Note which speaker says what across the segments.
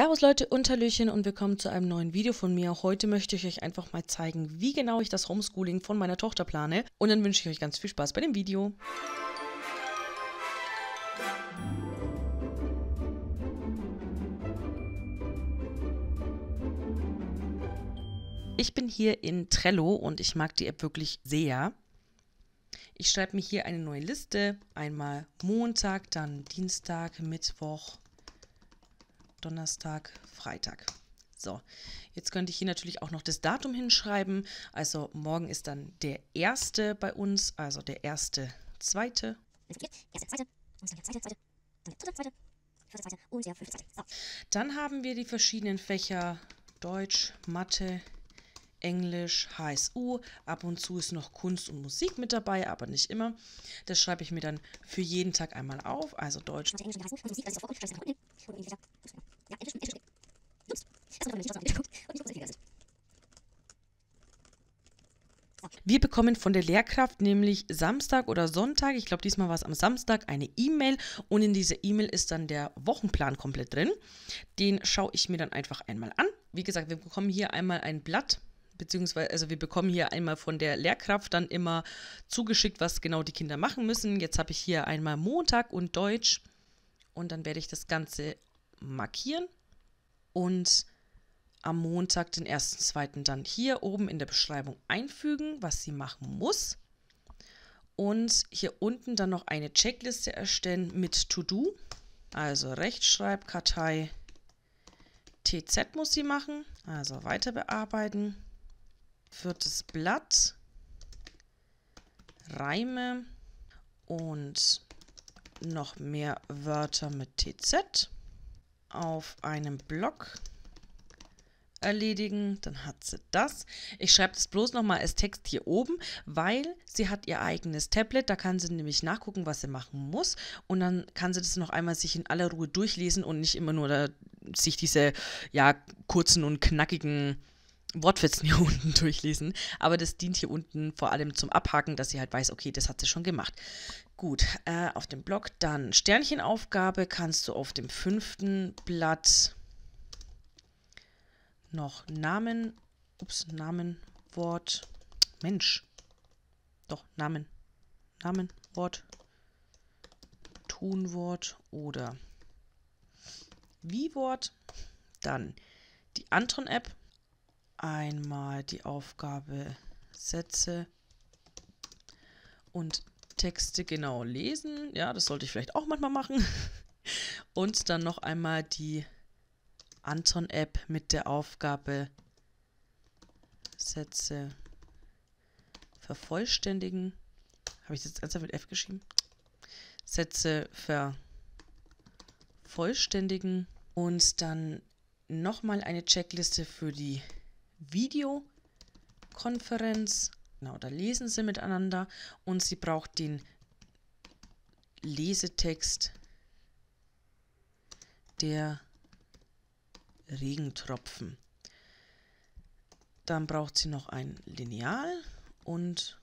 Speaker 1: Servus Leute Unterlöchen und willkommen zu einem neuen Video von mir. Heute möchte ich euch einfach mal zeigen, wie genau ich das Homeschooling von meiner Tochter plane und dann wünsche ich euch ganz viel Spaß bei dem Video. Ich bin hier in Trello und ich mag die App wirklich sehr. Ich schreibe mir hier eine neue Liste, einmal Montag, dann Dienstag, Mittwoch, Donnerstag, Freitag. So, jetzt könnte ich hier natürlich auch noch das Datum hinschreiben. Also morgen ist dann der erste bei uns, also der erste, zweite. Dann haben wir die verschiedenen Fächer Deutsch, Mathe, Englisch, HSU. Ab und zu ist noch Kunst und Musik mit dabei, aber nicht immer. Das schreibe ich mir dann für jeden Tag einmal auf. Also Deutsch. Mathe, Englisch, HSU, Kunst, Musik, das ist wir bekommen von der Lehrkraft nämlich Samstag oder Sonntag, ich glaube diesmal war es am Samstag, eine E-Mail und in dieser E-Mail ist dann der Wochenplan komplett drin. Den schaue ich mir dann einfach einmal an. Wie gesagt, wir bekommen hier einmal ein Blatt, beziehungsweise also wir bekommen hier einmal von der Lehrkraft dann immer zugeschickt, was genau die Kinder machen müssen. Jetzt habe ich hier einmal Montag und Deutsch und dann werde ich das Ganze markieren und am Montag, den 1.2., dann hier oben in der Beschreibung einfügen, was sie machen muss. Und hier unten dann noch eine Checkliste erstellen mit To-Do. Also Rechtschreibkartei TZ muss sie machen. Also weiter bearbeiten. Viertes Blatt. Reime und noch mehr Wörter mit TZ auf einem Block erledigen. Dann hat sie das. Ich schreibe das bloß nochmal als Text hier oben, weil sie hat ihr eigenes Tablet. Da kann sie nämlich nachgucken, was sie machen muss. Und dann kann sie das noch einmal sich in aller Ruhe durchlesen und nicht immer nur da, sich diese ja, kurzen und knackigen Wortfetzen hier unten durchlesen, aber das dient hier unten vor allem zum Abhaken, dass sie halt weiß, okay, das hat sie schon gemacht. Gut, äh, auf dem Blog dann Sternchenaufgabe kannst du auf dem fünften Blatt noch Namen, ups, Namen, Wort, Mensch, doch, Namen, Namen, Wort, Tunwort oder Wie-Wort, dann die anton app einmal die Aufgabe Sätze und Texte genau lesen. Ja, das sollte ich vielleicht auch manchmal machen. Und dann noch einmal die Anton-App mit der Aufgabe Sätze vervollständigen. Habe ich das jetzt ernsthaft mit F geschrieben? Sätze vervollständigen. Und dann nochmal eine Checkliste für die Videokonferenz. Genau, da lesen sie miteinander und sie braucht den Lesetext der Regentropfen. Dann braucht sie noch ein Lineal und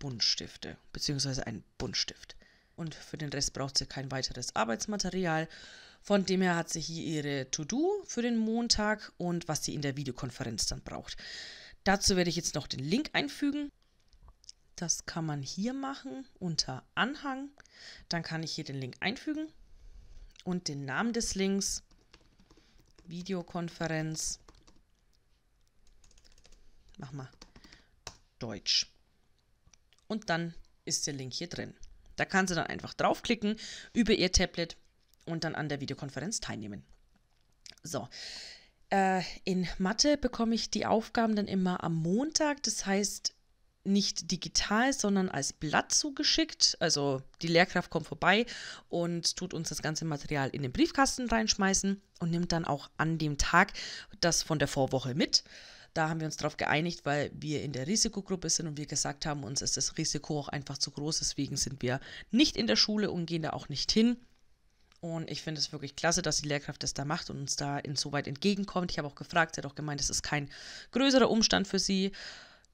Speaker 1: Buntstifte, beziehungsweise einen Buntstift. Und für den Rest braucht sie kein weiteres Arbeitsmaterial von dem her hat sie hier ihre To-Do für den Montag und was sie in der Videokonferenz dann braucht. Dazu werde ich jetzt noch den Link einfügen. Das kann man hier machen unter Anhang. Dann kann ich hier den Link einfügen und den Namen des Links Videokonferenz. machen wir Deutsch. Und dann ist der Link hier drin. Da kann sie dann einfach draufklicken über ihr Tablet und dann an der Videokonferenz teilnehmen. So. Äh, in Mathe bekomme ich die Aufgaben dann immer am Montag, das heißt nicht digital, sondern als Blatt zugeschickt. Also die Lehrkraft kommt vorbei und tut uns das ganze Material in den Briefkasten reinschmeißen und nimmt dann auch an dem Tag das von der Vorwoche mit. Da haben wir uns darauf geeinigt, weil wir in der Risikogruppe sind und wir gesagt haben, uns ist das Risiko auch einfach zu groß. Deswegen sind wir nicht in der Schule und gehen da auch nicht hin. Und ich finde es wirklich klasse, dass die Lehrkraft das da macht und uns da insoweit entgegenkommt. Ich habe auch gefragt, sie hat auch gemeint, es ist kein größerer Umstand für sie.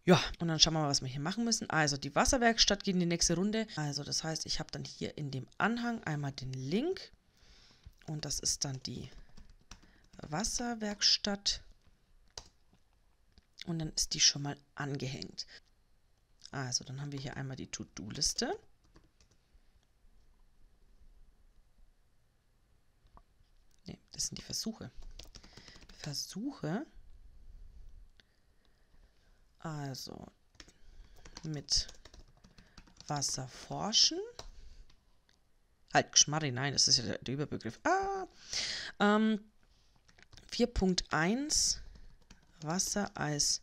Speaker 1: Ja, und dann schauen wir mal, was wir hier machen müssen. Also die Wasserwerkstatt geht in die nächste Runde. Also das heißt, ich habe dann hier in dem Anhang einmal den Link. Und das ist dann die Wasserwerkstatt. Und dann ist die schon mal angehängt. Also dann haben wir hier einmal die To-Do-Liste. Ne, das sind die Versuche. Versuche. Also mit Wasser forschen. Halt, Geschmarri, nein, das ist ja der, Überbegriff. Ah! Ähm, 4.1 Wasser als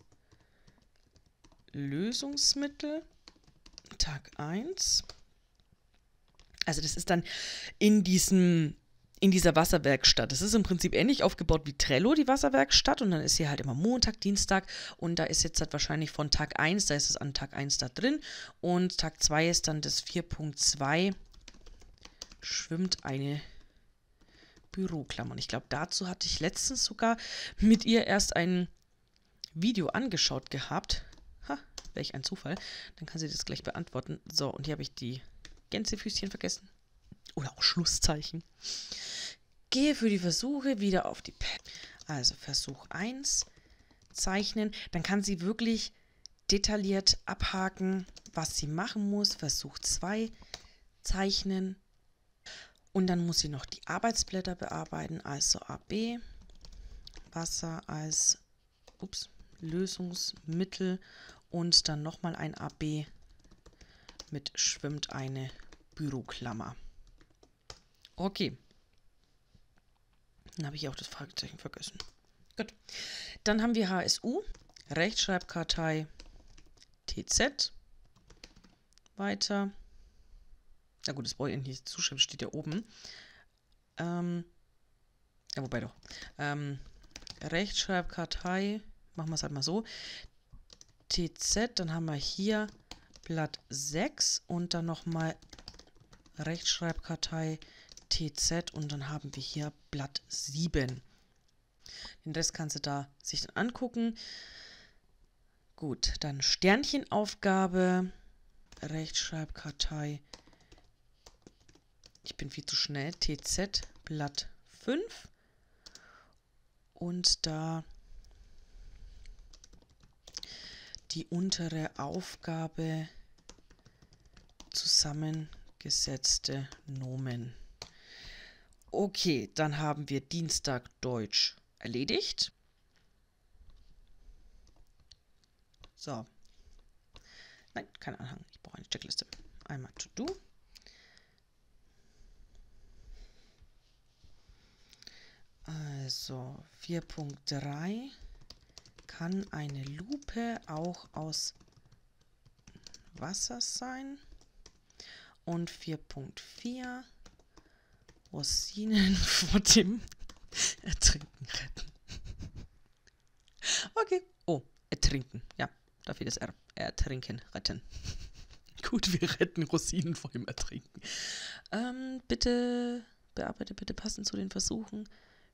Speaker 1: Lösungsmittel. Tag 1. Also das ist dann in diesem in dieser Wasserwerkstatt. Das ist im Prinzip ähnlich aufgebaut wie Trello, die Wasserwerkstatt. Und dann ist hier halt immer Montag, Dienstag. Und da ist jetzt halt wahrscheinlich von Tag 1, da ist es an Tag 1 da drin. Und Tag 2 ist dann das 4.2. Schwimmt eine Büroklammer. Und ich glaube, dazu hatte ich letztens sogar mit ihr erst ein Video angeschaut gehabt. Ha, welch ein Zufall. Dann kann sie das gleich beantworten. So, und hier habe ich die Gänsefüßchen vergessen oder auch Schlusszeichen. Gehe für die Versuche wieder auf die Pad. Also Versuch 1 zeichnen. Dann kann sie wirklich detailliert abhaken, was sie machen muss. Versuch 2 zeichnen. Und dann muss sie noch die Arbeitsblätter bearbeiten, also AB, Wasser als ups, Lösungsmittel und dann nochmal ein AB mit schwimmt eine Büroklammer. Okay. Dann habe ich auch das Fragezeichen vergessen. Gut. Dann haben wir HSU, Rechtschreibkartei TZ. Weiter. Na gut, das brauche ich ja nicht zuschreiben, steht ja oben. Ähm, ja, wobei doch. Ähm, Rechtschreibkartei, machen wir es halt mal so. TZ, dann haben wir hier Blatt 6 und dann nochmal Rechtschreibkartei TZ. TZ und dann haben wir hier Blatt 7. Den Rest kannst du da sich dann angucken. Gut, dann Sternchenaufgabe, Rechtschreibkartei. Ich bin viel zu schnell. TZ, Blatt 5. Und da die untere Aufgabe zusammengesetzte Nomen. Okay, dann haben wir Dienstag Deutsch erledigt. So. Nein, kein Anhang. Ich brauche eine Checkliste. Einmal To-Do. Also 4.3 kann eine Lupe auch aus Wasser sein. Und 4.4 Rosinen vor dem Ertrinken retten. Okay. Oh, ertrinken. Ja, da fehlt das R. Ertrinken, retten. Gut, wir retten Rosinen vor dem Ertrinken. Ähm, bitte bearbeite bitte passend zu den Versuchen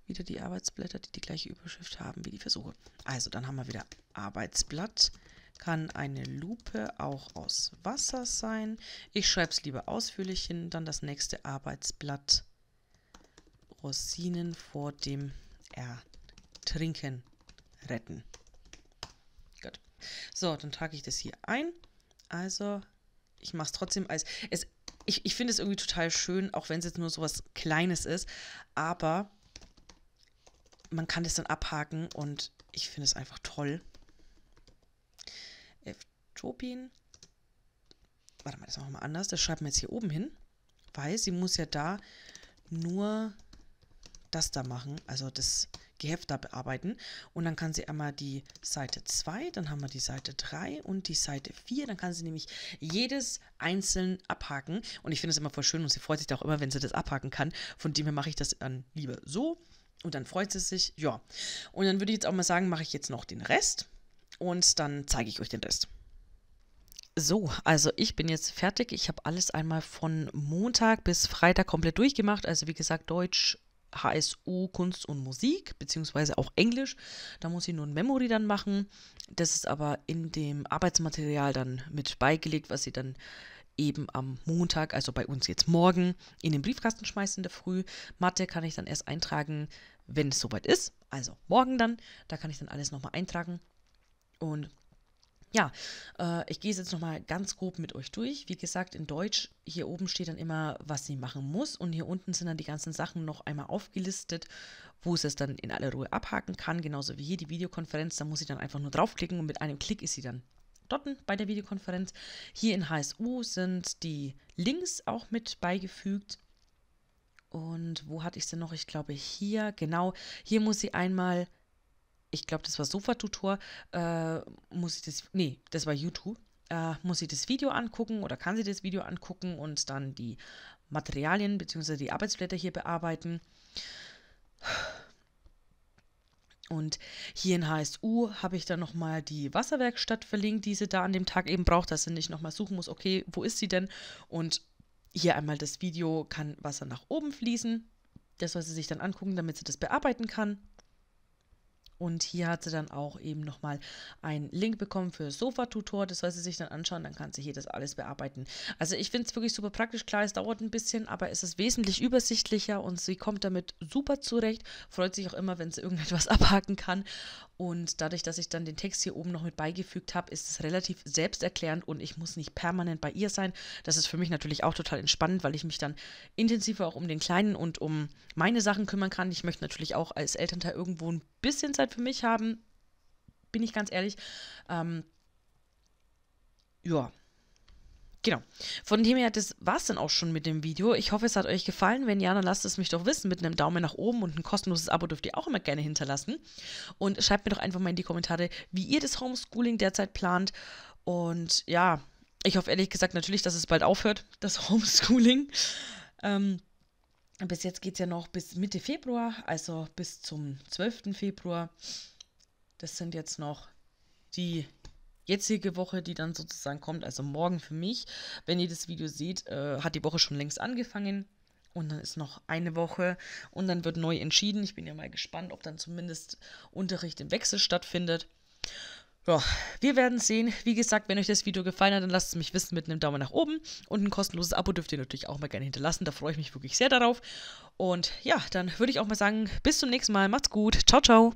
Speaker 1: wieder die Arbeitsblätter, die die gleiche Überschrift haben wie die Versuche. Also, dann haben wir wieder Arbeitsblatt. Kann eine Lupe auch aus Wasser sein? Ich schreibe es lieber ausführlich hin. Dann das nächste Arbeitsblatt. Rosinen vor dem Ertrinken retten. Gut. So, dann trage ich das hier ein. Also, ich mache es trotzdem als... Es, ich ich finde es irgendwie total schön, auch wenn es jetzt nur so was Kleines ist. Aber man kann das dann abhaken und ich finde es einfach toll. Topin. Äh, Warte mal, das machen wir anders. Das schreiben wir jetzt hier oben hin, weil sie muss ja da nur das da machen, also das Geheft da bearbeiten. Und dann kann sie einmal die Seite 2, dann haben wir die Seite 3 und die Seite 4. Dann kann sie nämlich jedes einzeln abhaken. Und ich finde es immer voll schön und sie freut sich da auch immer, wenn sie das abhaken kann. Von dem her mache ich das dann lieber so. Und dann freut sie sich, ja. Und dann würde ich jetzt auch mal sagen, mache ich jetzt noch den Rest und dann zeige ich euch den Rest. So, also ich bin jetzt fertig. Ich habe alles einmal von Montag bis Freitag komplett durchgemacht. Also wie gesagt, Deutsch, HSU Kunst und Musik, beziehungsweise auch Englisch. Da muss ich nur ein Memory dann machen. Das ist aber in dem Arbeitsmaterial dann mit beigelegt, was sie dann eben am Montag, also bei uns jetzt morgen, in den Briefkasten schmeißen in der Früh. Mathe kann ich dann erst eintragen, wenn es soweit ist. Also morgen dann. Da kann ich dann alles nochmal eintragen. Und ja, äh, ich gehe es jetzt nochmal ganz grob mit euch durch. Wie gesagt, in Deutsch, hier oben steht dann immer, was sie machen muss und hier unten sind dann die ganzen Sachen noch einmal aufgelistet, wo sie es dann in aller Ruhe abhaken kann, genauso wie hier die Videokonferenz, da muss sie dann einfach nur draufklicken und mit einem Klick ist sie dann dort bei der Videokonferenz. Hier in HSU sind die Links auch mit beigefügt. Und wo hatte ich sie noch? Ich glaube hier, genau, hier muss sie einmal ich glaube, das war Sofa-Tutor, äh, muss ich das, nee, das war YouTube, äh, muss sie das Video angucken oder kann sie das Video angucken und dann die Materialien bzw. die Arbeitsblätter hier bearbeiten. Und hier in HSU habe ich dann nochmal die Wasserwerkstatt verlinkt, die sie da an dem Tag eben braucht, dass sie nicht nochmal suchen muss, okay, wo ist sie denn? Und hier einmal das Video, kann Wasser nach oben fließen. Das soll sie sich dann angucken, damit sie das bearbeiten kann. Und hier hat sie dann auch eben nochmal einen Link bekommen für Sofa-Tutor. Das soll sie sich dann anschauen, dann kann sie hier das alles bearbeiten. Also ich finde es wirklich super praktisch. Klar, es dauert ein bisschen, aber es ist wesentlich übersichtlicher und sie kommt damit super zurecht. Freut sich auch immer, wenn sie irgendetwas abhaken kann. Und dadurch, dass ich dann den Text hier oben noch mit beigefügt habe, ist es relativ selbsterklärend und ich muss nicht permanent bei ihr sein. Das ist für mich natürlich auch total entspannend, weil ich mich dann intensiver auch um den Kleinen und um meine Sachen kümmern kann. Ich möchte natürlich auch als Elternteil irgendwo ein bisschen Zeit für mich haben, bin ich ganz ehrlich. Ähm, ja. Genau. Von dem her, das war es dann auch schon mit dem Video. Ich hoffe, es hat euch gefallen. Wenn ja, dann lasst es mich doch wissen. Mit einem Daumen nach oben und ein kostenloses Abo dürft ihr auch immer gerne hinterlassen. Und schreibt mir doch einfach mal in die Kommentare, wie ihr das Homeschooling derzeit plant. Und ja, ich hoffe ehrlich gesagt natürlich, dass es bald aufhört, das Homeschooling. Ähm, bis jetzt geht es ja noch bis Mitte Februar, also bis zum 12. Februar. Das sind jetzt noch die jetzige Woche, die dann sozusagen kommt, also morgen für mich. Wenn ihr das Video seht, äh, hat die Woche schon längst angefangen. Und dann ist noch eine Woche und dann wird neu entschieden. Ich bin ja mal gespannt, ob dann zumindest Unterricht im Wechsel stattfindet. Ja, wir werden sehen. Wie gesagt, wenn euch das Video gefallen hat, dann lasst es mich wissen mit einem Daumen nach oben. Und ein kostenloses Abo dürft ihr natürlich auch mal gerne hinterlassen. Da freue ich mich wirklich sehr darauf. Und ja, dann würde ich auch mal sagen, bis zum nächsten Mal. Macht's gut. Ciao, ciao.